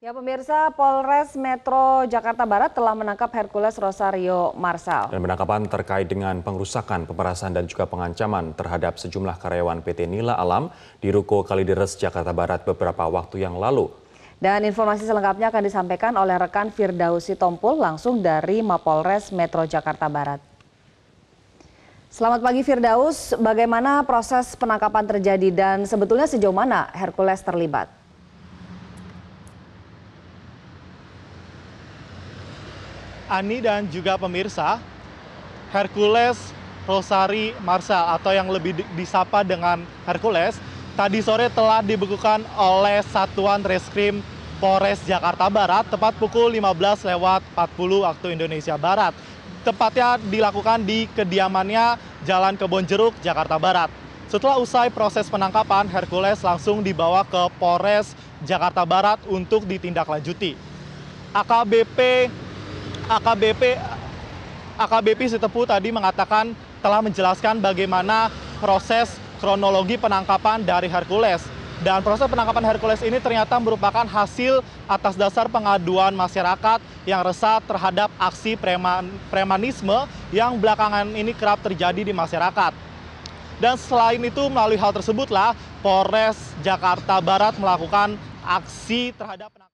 Ya pemirsa, Polres Metro Jakarta Barat telah menangkap Hercules Rosario Marsal. Dan penangkapan terkait dengan pengrusakan, pemerasan dan juga pengancaman terhadap sejumlah karyawan PT Nila Alam di Ruko Kalideres Jakarta Barat beberapa waktu yang lalu. Dan informasi selengkapnya akan disampaikan oleh rekan Firdausi Tompul langsung dari Mapolres Metro Jakarta Barat. Selamat pagi Firdaus, bagaimana proses penangkapan terjadi dan sebetulnya sejauh mana Hercules terlibat? Ani dan juga pemirsa, Hercules Rosari Marsal atau yang lebih disapa dengan Hercules tadi sore telah dibekukan oleh Satuan Reskrim Polres Jakarta Barat tepat pukul 15 lewat 40 waktu Indonesia Barat. Tepatnya dilakukan di kediamannya Jalan Kebon Jeruk Jakarta Barat. Setelah usai proses penangkapan, Hercules langsung dibawa ke Polres Jakarta Barat untuk ditindaklanjuti. AKBP AKBP AKBP Sitepu tadi mengatakan telah menjelaskan bagaimana proses kronologi penangkapan dari Hercules. Dan proses penangkapan Hercules ini ternyata merupakan hasil atas dasar pengaduan masyarakat yang resah terhadap aksi preman, premanisme yang belakangan ini kerap terjadi di masyarakat. Dan selain itu melalui hal tersebutlah Polres Jakarta Barat melakukan aksi terhadap penangkapan